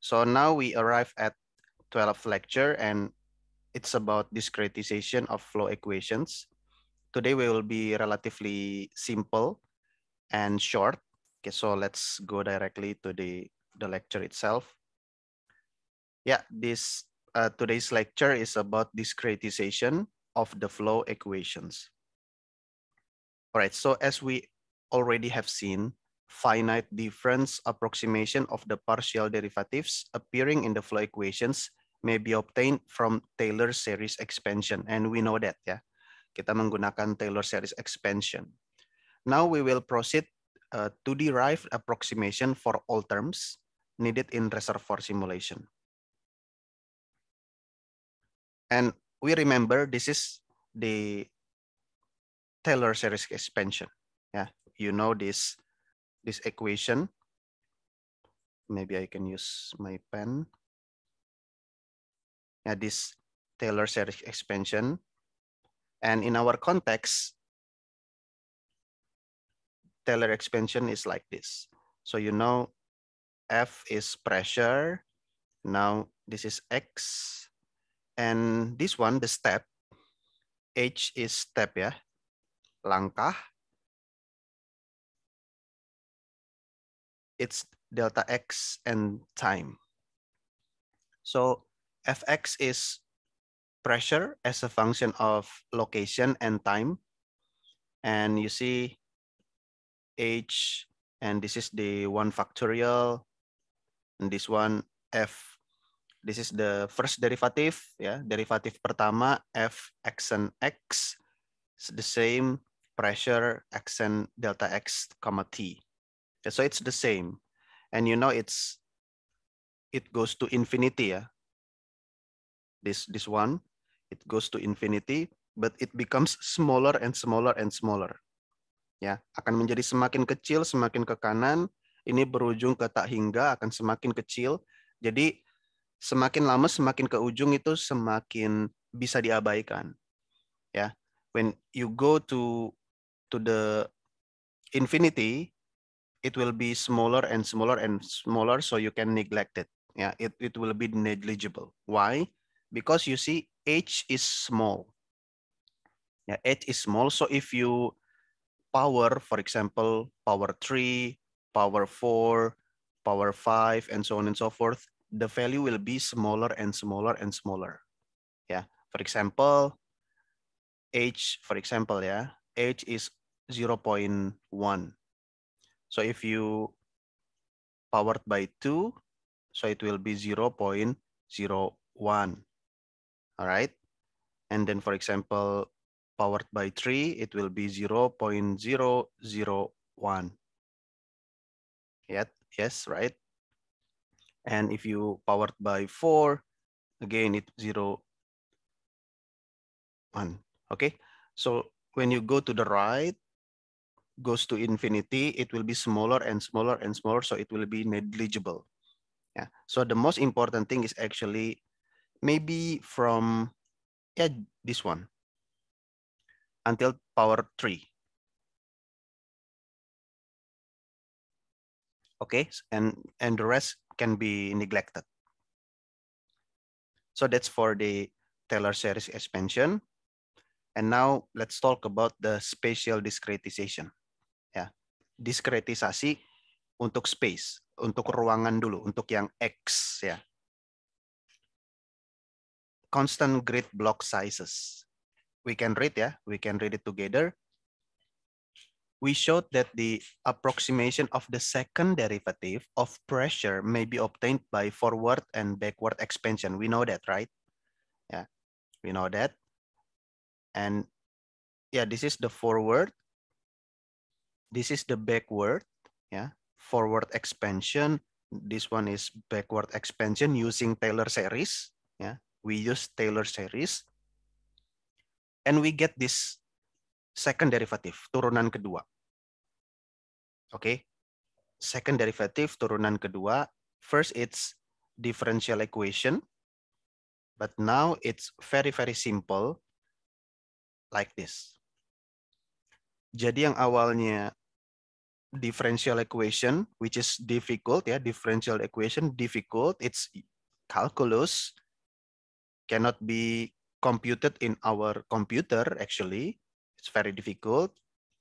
So now we arrive at 12th lecture and it's about discretization of flow equations. Today we will be relatively simple and short. Okay, so let's go directly to the, the lecture itself. Yeah, this uh, today's lecture is about discretization of the flow equations. All right, so as we already have seen, finite difference approximation of the partial derivatives appearing in the flow equations may be obtained from Taylor series expansion. And we know that ya. Kita menggunakan Taylor series expansion. Now we will proceed uh, to derive approximation for all terms needed in reservoir simulation. And we remember this is the Taylor series expansion. Yeah, you know this this equation. Maybe I can use my pen. Yeah, this Taylor series expansion. And in our context, Taylor expansion is like this. So you know F is pressure. Now this is X. And this one, the step, H is step yeah, langkah. it's delta x and time. So fx is pressure as a function of location and time. And you see h, and this is the one factorial, and this one f. This is the first derivative, yeah, derivative pertama f x and x. It's the same pressure x and delta x comma t. Okay, so it's the same. And you know it's it goes to infinity, yeah. This this one, it goes to infinity, but it becomes smaller and smaller and smaller. Ya, akan menjadi semakin kecil, semakin ke kanan. Ini berujung ke tak hingga akan semakin kecil. Jadi semakin lama semakin ke ujung itu semakin bisa diabaikan. Ya, when you go to to the infinity, it will be smaller and smaller and smaller so you can neglect it yeah it, it will be negligible why because you see h is small yeah h is small so if you power for example power 3 power 4 power 5 and so on and so forth the value will be smaller and smaller and smaller yeah for example h for example yeah h is 0 0.1 so if you powered by 2, so it will be 0 0.01. All right. And then, for example, powered by 3, it will be 0 0.001. Yet, yes, right? And if you powered by 4, again, it's 0, 1. Okay. So when you go to the right, goes to infinity, it will be smaller and smaller and smaller, so it will be negligible. Yeah. So the most important thing is actually maybe from yeah, this one until power 3. Okay, and, and the rest can be neglected. So that's for the Taylor series expansion. And now let's talk about the spatial discretization. diskretisasi untuk space, untuk ruangan dulu, untuk yang X ya. Constant grid block sizes. We can read ya, we can read it together. We showed that the approximation of the second derivative of pressure may be obtained by forward and backward expansion. We know that, right? Yeah, we know that. And yeah, this is the forward This is the backward, yeah, forward expansion. This one is backward expansion using Taylor series. Yeah, we use Taylor series. And we get this second derivative, turunan kedua. okay? second derivative, turunan kedua. First, it's differential equation. But now it's very, very simple like this. Jadi yang awalnya differential equation, which is difficult ya, differential equation difficult, it's calculus, cannot be computed in our computer actually, it's very difficult,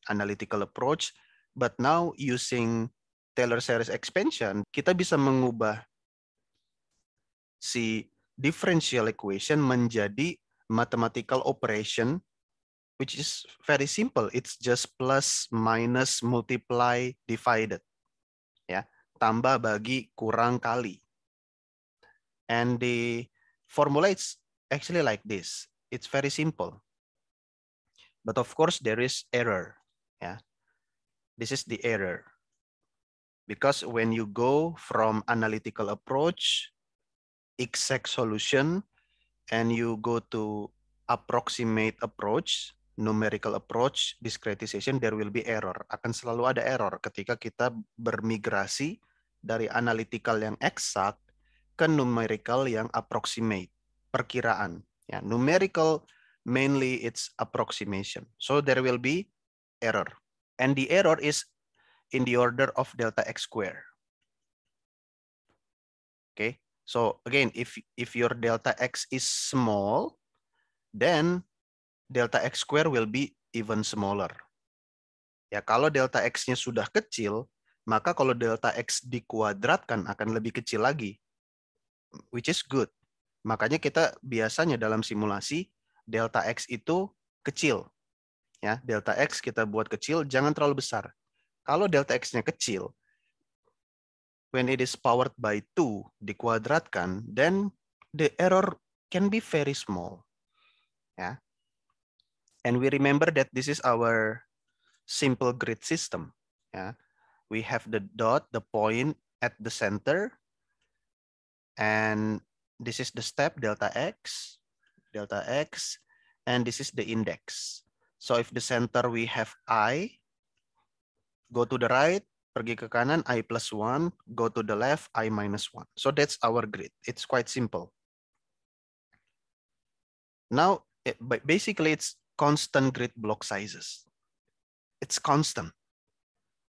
analytical approach, but now using Taylor series expansion, kita bisa mengubah si differential equation menjadi mathematical operation which is very simple. It's just plus, minus, multiply, divided. Yeah, tambah, bagi, kurang, kali. And the formula is actually like this. It's very simple. But of course, there is error. Yeah, this is the error. Because when you go from analytical approach, exact solution, and you go to approximate approach, numerical approach discretization there will be error akan selalu ada error ketika kita bermigrasi dari analytical yang eksak ke numerical yang approximate perkiraan ya numerical mainly it's approximation so there will be error and the error is in the order of delta x square okay so again if if your delta x is small then delta x square will be even smaller. Ya, kalau delta x-nya sudah kecil, maka kalau delta x dikuadratkan akan lebih kecil lagi, which is good. Makanya kita biasanya dalam simulasi delta x itu kecil. Ya, delta x kita buat kecil, jangan terlalu besar. Kalau delta x-nya kecil, when it is powered by 2 dikuadratkan, then the error can be very small. Ya. And we remember that this is our simple grid system. Yeah. We have the dot, the point at the center. And this is the step delta x, delta x, and this is the index. So if the center we have i, go to the right, pergi ke kanan, i plus 1, go to the left, i minus 1. So that's our grid. It's quite simple. Now, it, basically, it's constant grid block sizes. It's constant.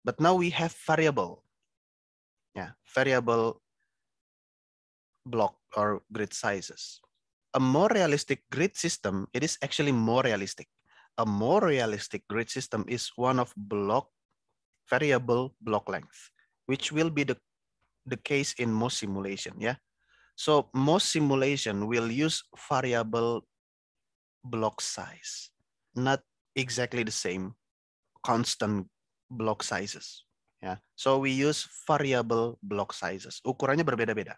But now we have variable. Yeah, variable block or grid sizes. A more realistic grid system, it is actually more realistic. A more realistic grid system is one of block variable block length, which will be the, the case in most simulation. Yeah. So most simulation will use variable block size not exactly the same constant block sizes. Yeah. So we use variable block sizes. Ukurannya berbeda-beda.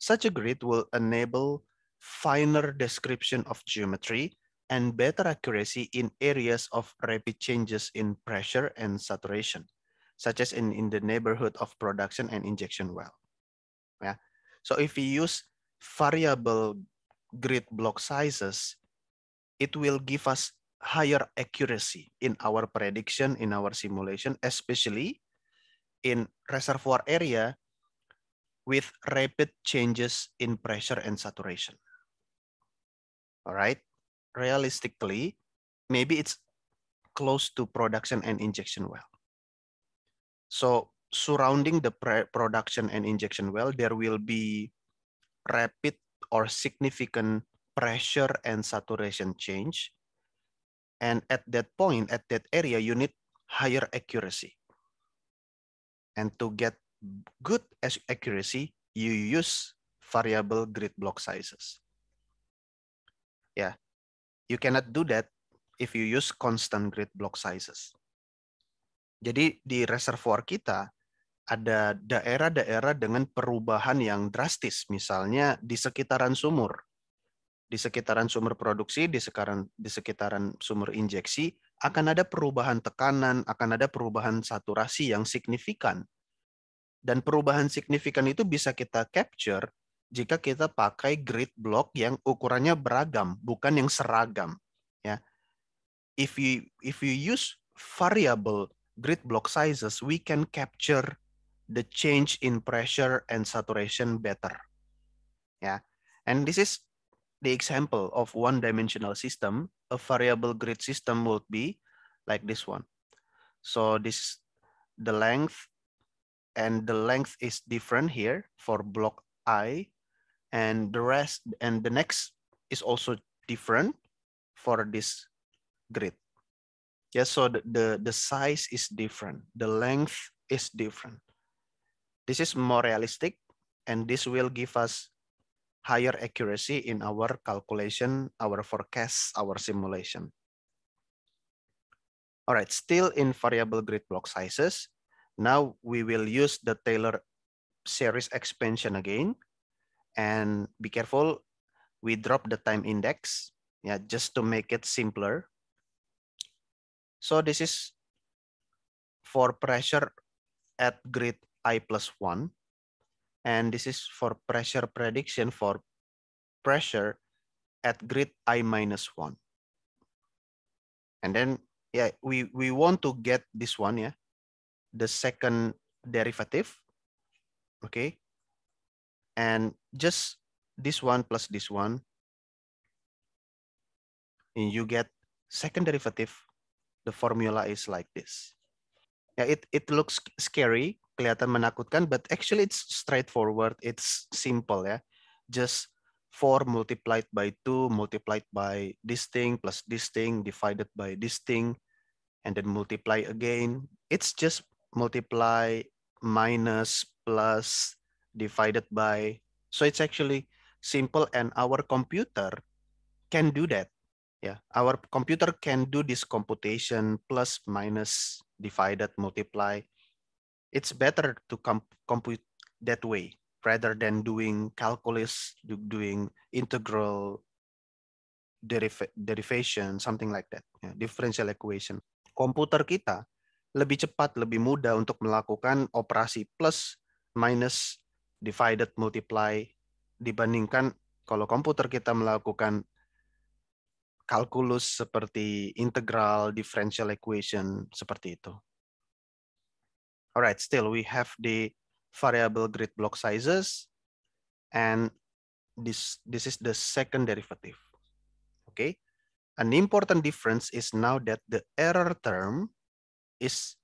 Such a grid will enable finer description of geometry and better accuracy in areas of rapid changes in pressure and saturation, such as in, in the neighborhood of production and injection well. Yeah. So if we use variable grid block sizes, it will give us higher accuracy in our prediction, in our simulation, especially in reservoir area with rapid changes in pressure and saturation. All right, realistically, maybe it's close to production and injection well. So surrounding the production and injection well, there will be rapid or significant pressure and saturation change And at that point, at that area, you need higher accuracy. And to get good accuracy, you use variable grid block sizes. Yeah, you cannot do that if you use constant grid block sizes. Jadi di reservoir kita ada daerah-daerah dengan perubahan yang drastis, misalnya di sekitaran sumur di sekitaran sumber produksi, di sekitaran, di sekitaran sumber injeksi, akan ada perubahan tekanan, akan ada perubahan saturasi yang signifikan. Dan perubahan signifikan itu bisa kita capture jika kita pakai grid block yang ukurannya beragam, bukan yang seragam. Ya, if you if you use variable grid block sizes, we can capture the change in pressure and saturation better. Ya, and this is the example of one-dimensional system, a variable grid system would be like this one. So this the length and the length is different here for block I and the rest and the next is also different for this grid. Yes, yeah, so the, the, the size is different. The length is different. This is more realistic and this will give us higher accuracy in our calculation, our forecast, our simulation. All right, still in variable grid block sizes. Now we will use the Taylor series expansion again. And be careful, we drop the time index, yeah, just to make it simpler. So this is for pressure at grid I plus one. And this is for pressure prediction for pressure at grid I minus one. And then, yeah, we, we want to get this one, yeah, the second derivative, okay? And just this one plus this one, and you get second derivative, the formula is like this. Yeah, it, it looks scary, kelihatan menakutkan, but actually it's straightforward, it's simple ya. Just 4 multiplied by 2 multiplied by this thing plus this thing divided by this thing and then multiply again. It's just multiply minus plus divided by. So it's actually simple and our computer can do that. Yeah, our computer can do this computation plus minus divided multiply it's better to comp compute that way rather than doing calculus, doing integral deriv derivation, something like that, yeah, differential equation. Komputer kita lebih cepat, lebih mudah untuk melakukan operasi plus, minus, divided, multiply, dibandingkan kalau komputer kita melakukan kalkulus seperti integral, differential equation, seperti itu. All right, still we have the variable grid block sizes and this, this is the second derivative, okay? An important difference is now that the error term is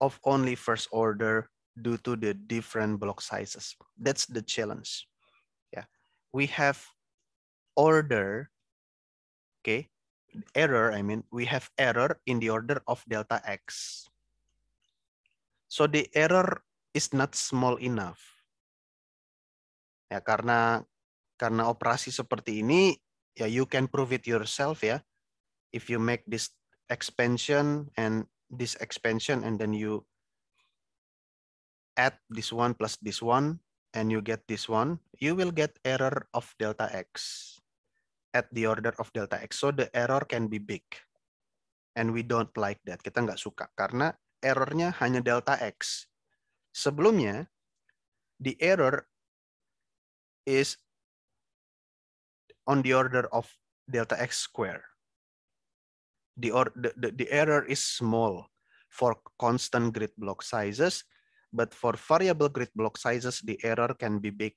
of only first order due to the different block sizes. That's the challenge. Yeah, we have order, okay, error, I mean, we have error in the order of delta x. So the error is not small enough. Ya, karena karena operasi seperti ini ya you can prove it yourself ya. If you make this expansion and this expansion and then you add this one plus this one and you get this one, you will get error of delta x at the order of delta x. So the error can be big. And we don't like that. Kita nggak suka karena errornya hanya delta X. Sebelumnya, the error is on the order of delta X square. The, or, the, the, the error is small for constant grid block sizes, but for variable grid block sizes, the error can be big.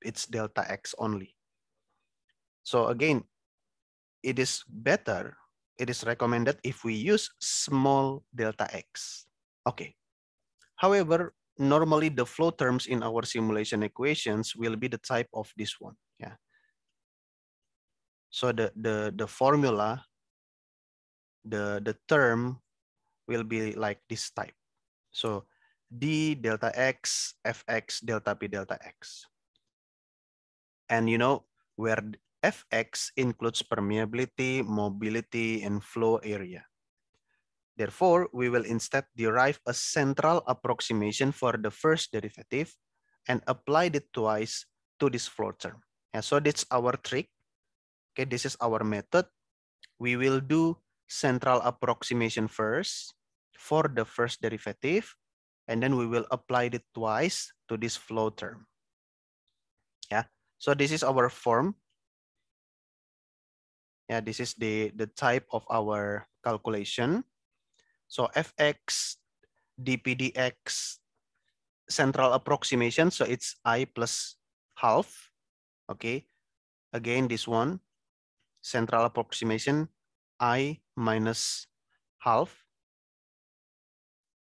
It's delta X only. So again, it is better it is recommended if we use small delta x. Okay. However, normally the flow terms in our simulation equations will be the type of this one. Yeah. So the, the, the formula, the, the term will be like this type. So d delta x, fx delta p delta x. And you know, where FX includes permeability, mobility, and flow area. Therefore, we will instead derive a central approximation for the first derivative and apply it twice to this flow term. And so that's our trick. Okay, this is our method. We will do central approximation first for the first derivative, and then we will apply it twice to this flow term. Yeah, so this is our form yeah, this is the, the type of our calculation. So fx, dpdx, central approximation. So it's i plus half. Okay. Again, this one, central approximation, i minus half.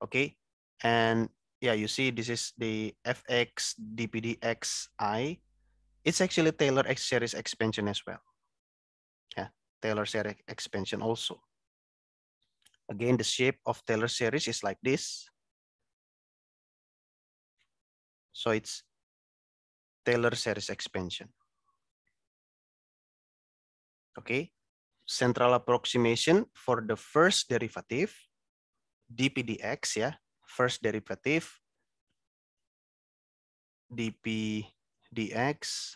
Okay. And yeah, you see this is the fx, dpdx, i. It's actually Taylor X series expansion as well. Taylor series expansion also. Again, the shape of Taylor series is like this. So it's Taylor series expansion. Okay, central approximation for the first derivative, dpdx Yeah, first derivative, dp dx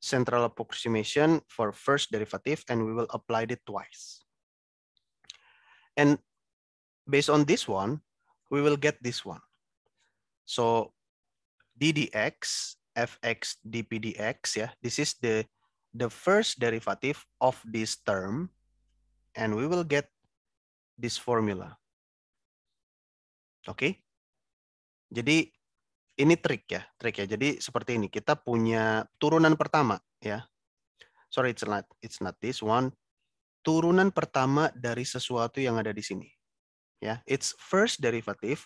central approximation for first derivative and we will apply it twice. And based on this one, we will get this one. So ddx, fx, dpdx, yeah, this is the, the first derivative of this term and we will get this formula. Okay? Jadi ini trik ya, trik ya. Jadi seperti ini, kita punya turunan pertama ya. Sorry, it's not it's not this one. Turunan pertama dari sesuatu yang ada di sini. Ya, it's first derivative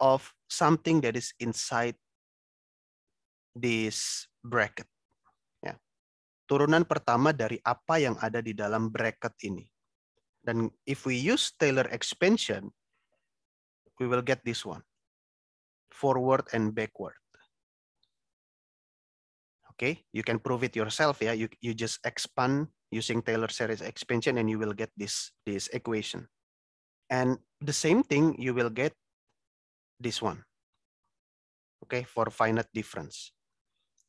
of something that is inside this bracket. Ya. Turunan pertama dari apa yang ada di dalam bracket ini. Dan if we use Taylor expansion, we will get this one forward and backward. Okay, you can prove it yourself. Yeah, you, you just expand using Taylor series expansion and you will get this, this equation. And the same thing, you will get this one. Okay, for finite difference.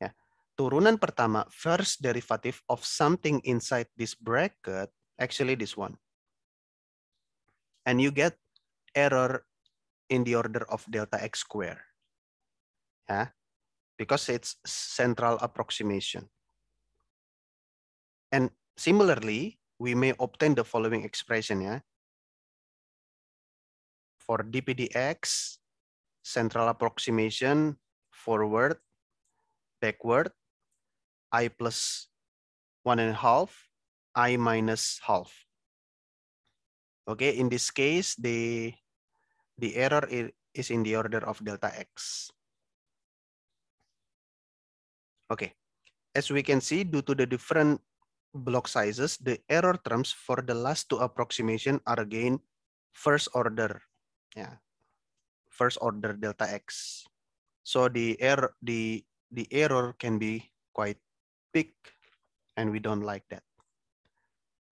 Yeah, Turunan pertama, first derivative of something inside this bracket, actually this one. And you get error in the order of delta x square. Yeah? Because it's central approximation. And similarly, we may obtain the following expression. Yeah? For dpdx, central approximation, forward, backward, i plus one and a half, i minus half. Okay, in this case, the the error is in the order of delta x. Okay, as we can see, due to the different block sizes, the error terms for the last two approximation are again first order. Yeah, first order delta x. So the error, the the error can be quite big, and we don't like that.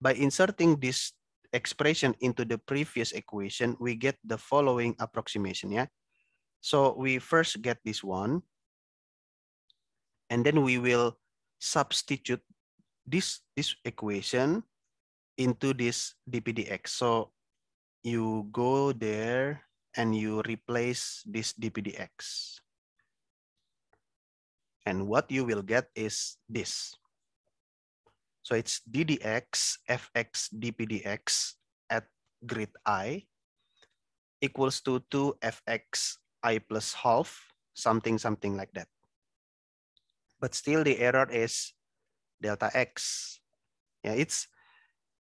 By inserting these expression into the previous equation, we get the following approximation. Yeah. So we first get this one. And then we will substitute this, this equation into this dpdx. So you go there and you replace this dpdx. And what you will get is this. So it's ddx fx dpdx at grid i equals to 2 fx i plus half, something, something like that. But still the error is delta x. Yeah, it's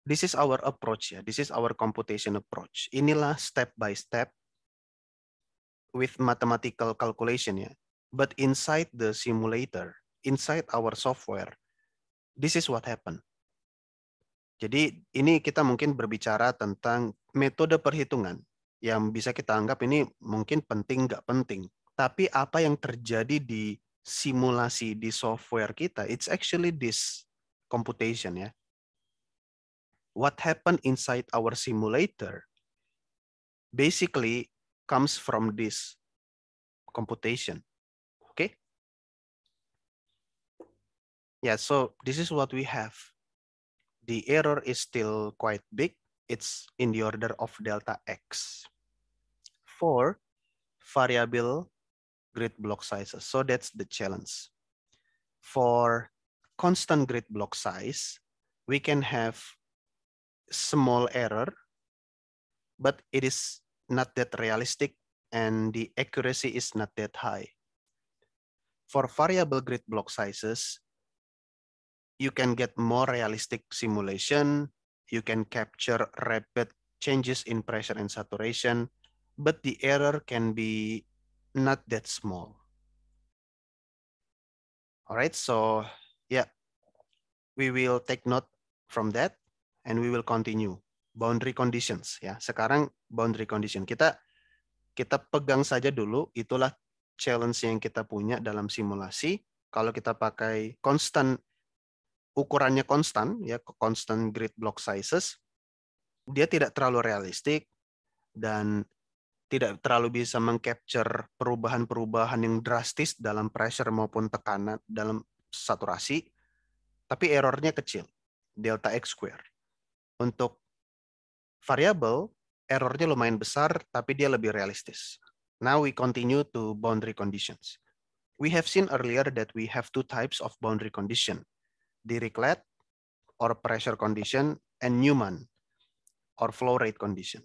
this is our approach Yeah, This is our computation approach. Inilah step by step with mathematical calculation Yeah, But inside the simulator, inside our software, This is what happened. Jadi ini kita mungkin berbicara tentang metode perhitungan yang bisa kita anggap ini mungkin penting nggak penting. Tapi apa yang terjadi di simulasi di software kita, it's actually this computation ya. What happened inside our simulator basically comes from this computation. Yeah, so this is what we have. The error is still quite big. It's in the order of delta x for variable grid block sizes. So that's the challenge. For constant grid block size, we can have small error, but it is not that realistic and the accuracy is not that high. For variable grid block sizes, you can get more realistic simulation, you can capture rapid changes in pressure and saturation, but the error can be not that small. All right, so yeah, we will take note from that and we will continue. Boundary conditions ya. Sekarang boundary condition kita kita pegang saja dulu itulah challenge yang kita punya dalam simulasi. Kalau kita pakai constant ukurannya konstan ya constant grid block sizes dia tidak terlalu realistik dan tidak terlalu bisa mengcapture perubahan-perubahan yang drastis dalam pressure maupun tekanan dalam saturasi tapi errornya kecil delta x square untuk variabel errornya lumayan besar tapi dia lebih realistis now we continue to boundary conditions we have seen earlier that we have two types of boundary condition Dirichlet or pressure condition and Newman or flow rate condition.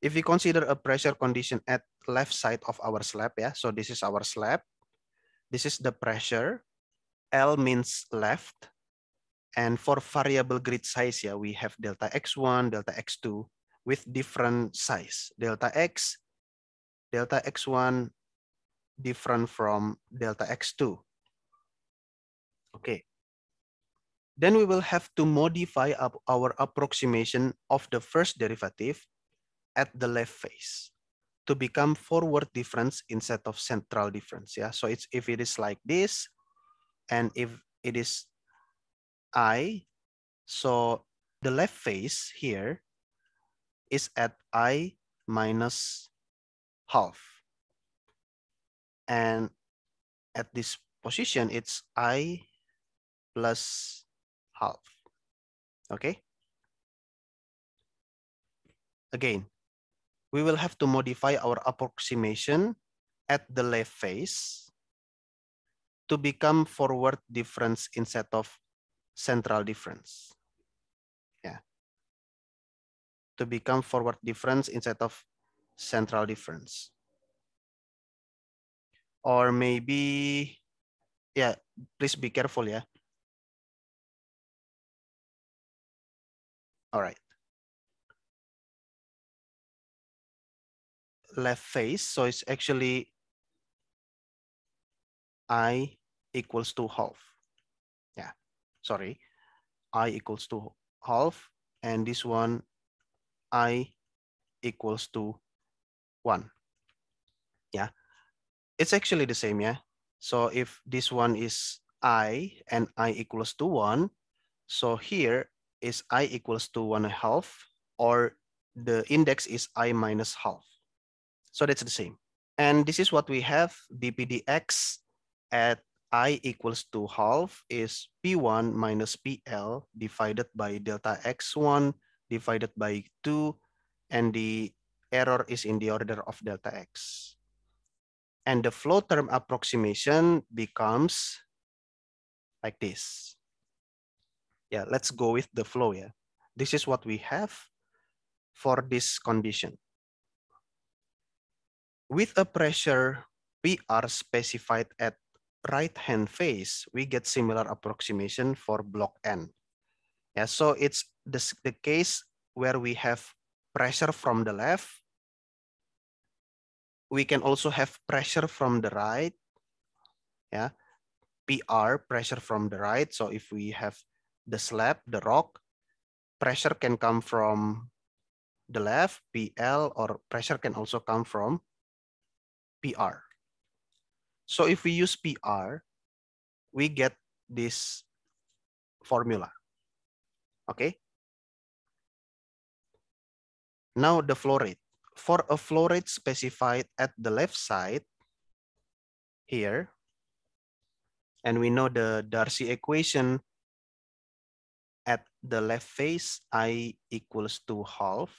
If we consider a pressure condition at left side of our slab, yeah, so this is our slab. This is the pressure. L means left. And for variable grid size, yeah, we have delta x1, delta x2 with different size. Delta x, delta x1 different from delta x2. Okay, then we will have to modify our approximation of the first derivative at the left face to become forward difference instead of central difference. Yeah, so it's if it is like this, and if it is i, so the left face here is at i minus half, and at this position it's i plus half. Okay? Again, we will have to modify our approximation at the left face to become forward difference instead of central difference. Yeah. To become forward difference instead of central difference. Or maybe, yeah, please be careful, yeah. All right. Left face, so it's actually I equals to half. Yeah, sorry. I equals to half and this one I equals to one. Yeah, it's actually the same, yeah? So if this one is I and I equals to one, so here is i equals to one half or the index is i minus half. So that's the same. And this is what we have dpdx at i equals to half is p1 minus pl divided by delta x1 divided by 2 and the error is in the order of delta x. And the flow term approximation becomes like this yeah let's go with the flow yeah this is what we have for this condition with a pressure PR specified at right hand face we get similar approximation for block N yeah so it's the, the case where we have pressure from the left we can also have pressure from the right yeah PR pressure from the right so if we have the slab, the rock. Pressure can come from the left, PL, or pressure can also come from PR. So if we use PR, we get this formula. Okay. Now the flow rate. For a flow rate specified at the left side here, and we know the Darcy equation the left face i equals to half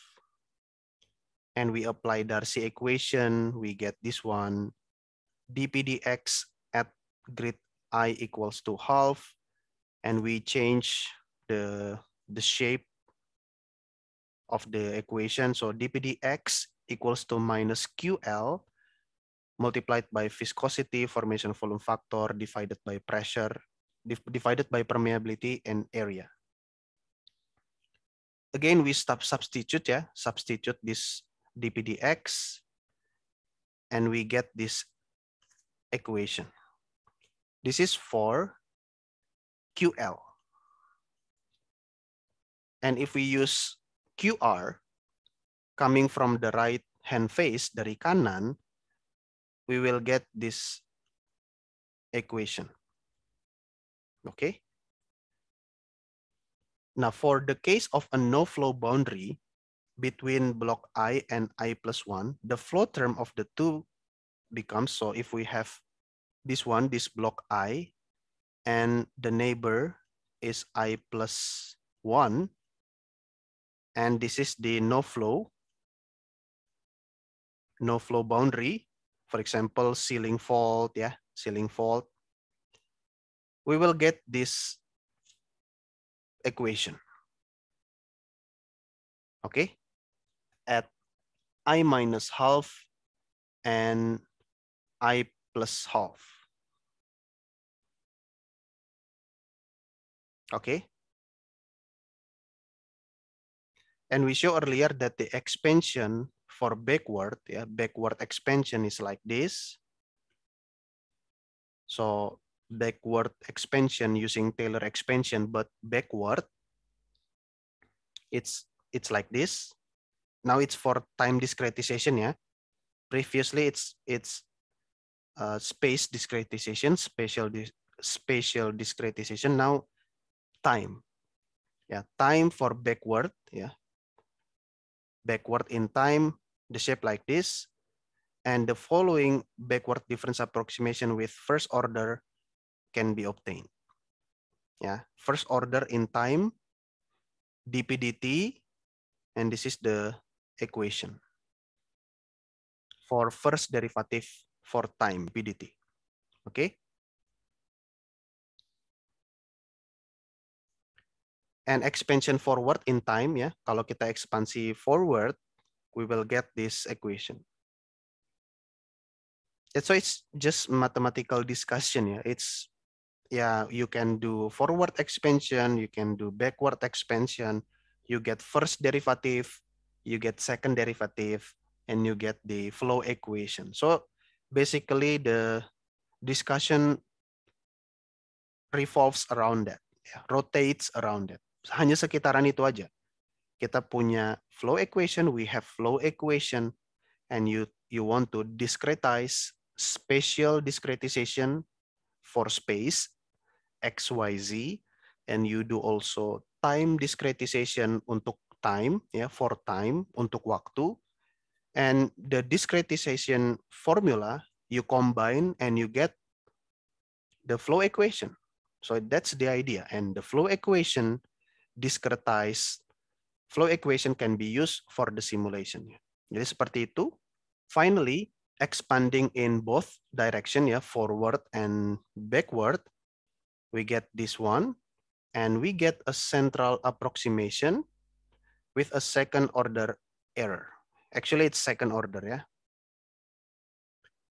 and we apply Darcy equation, we get this one, dpdx at grid i equals to half, and we change the, the shape of the equation. So dpdx equals to minus ql multiplied by viscosity, formation volume factor, divided by pressure, divided by permeability and area. again we stop substitute ya, yeah? substitute this dpdx and we get this equation. This is for QL. And if we use QR coming from the right hand face dari kanan, we will get this equation. Okay. Now for the case of a no flow boundary between block I and I plus one, the flow term of the two becomes, so if we have this one, this block I, and the neighbor is I plus one, and this is the no flow, no flow boundary, for example, ceiling fault, yeah, ceiling fault, we will get this equation. Okay, at i minus half and i plus half. Okay. And we show earlier that the expansion for backward, yeah, backward expansion is like this. So backward expansion using Taylor expansion, but backward, it's it's like this. Now it's for time discretization, yeah. Previously, it's it's uh, space discretization, spatial di spatial discretization. Now time, yeah, time for backward, yeah. Backward in time, the shape like this, and the following backward difference approximation with first order can be obtained. Ya, first order in time dpdt and this is the equation for first derivative for time pdt, Okay? And expansion forward in time ya. Kalau kita ekspansi forward, we will get this equation. so it's just mathematical discussion ya. It's yeah, you can do forward expansion, you can do backward expansion, you get first derivative, you get second derivative, and you get the flow equation. So basically the discussion revolves around that, yeah, rotates around that. Hanya sekitaran itu aja. Kita punya flow equation, we have flow equation, and you you want to discretize spatial discretization for space XYZ and you do also time discretization untuk time ya for time untuk waktu and the discretization formula you combine and you get the flow equation. So that's the idea. And the flow equation, discretize flow equation can be used for the simulation. Ya. Jadi seperti itu. Finally, expanding in both direction ya, forward and backward. we get this one, and we get a central approximation with a second order error. Actually, it's second order, yeah?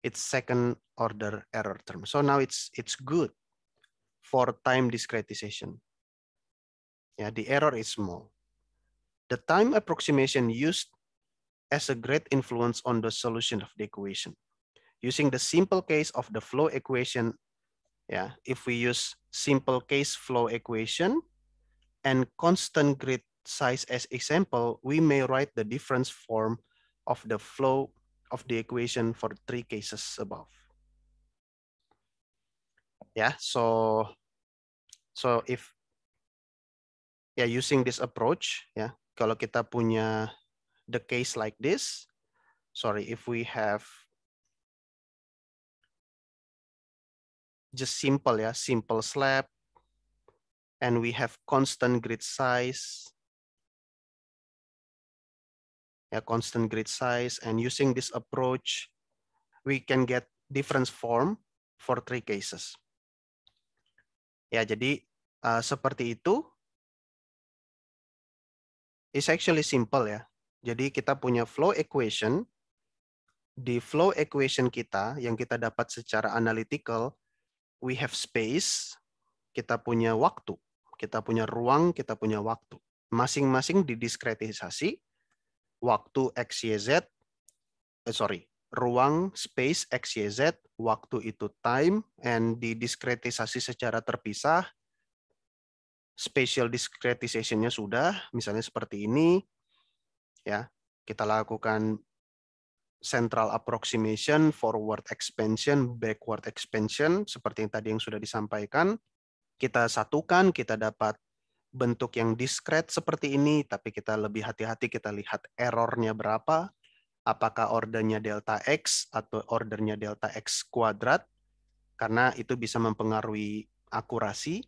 It's second order error term. So now it's, it's good for time discretization. Yeah, the error is small. The time approximation used as a great influence on the solution of the equation. Using the simple case of the flow equation yeah, if we use simple case flow equation and constant grid size as example, we may write the difference form of the flow of the equation for three cases above. Yeah, so so if yeah using this approach, yeah, kalau kita punya the case like this, sorry, if we have just simple ya, simple slab. And we have constant grid size. Yeah, constant grid size. And using this approach, we can get different form for three cases. Ya, jadi uh, seperti itu. It's actually simple ya. Jadi kita punya flow equation. Di flow equation kita yang kita dapat secara analytical, we have space, kita punya waktu, kita punya ruang, kita punya waktu. Masing-masing didiskretisasi, waktu X, Y, Z, eh, sorry, ruang, space, X, Y, Z, waktu itu time, and didiskretisasi secara terpisah, spatial discretization-nya sudah, misalnya seperti ini, ya kita lakukan central approximation, forward expansion, backward expansion, seperti yang tadi yang sudah disampaikan. Kita satukan, kita dapat bentuk yang diskret seperti ini, tapi kita lebih hati-hati, kita lihat errornya berapa, apakah ordernya delta X atau ordernya delta X kuadrat, karena itu bisa mempengaruhi akurasi.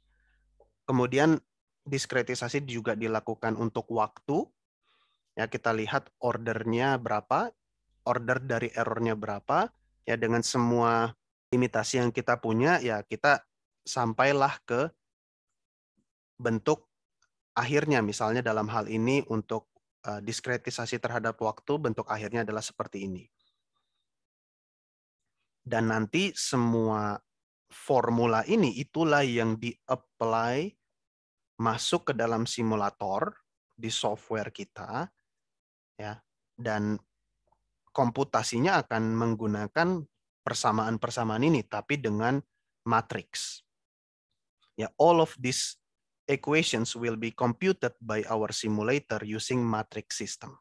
Kemudian diskretisasi juga dilakukan untuk waktu, ya kita lihat ordernya berapa order dari errornya berapa ya dengan semua limitasi yang kita punya ya kita sampailah ke bentuk akhirnya misalnya dalam hal ini untuk eh, diskretisasi terhadap waktu bentuk akhirnya adalah seperti ini. Dan nanti semua formula ini itulah yang di-apply masuk ke dalam simulator di software kita ya dan komputasinya akan menggunakan persamaan-persamaan ini tapi dengan matriks. Ya, all of these equations will be computed by our simulator using matrix system.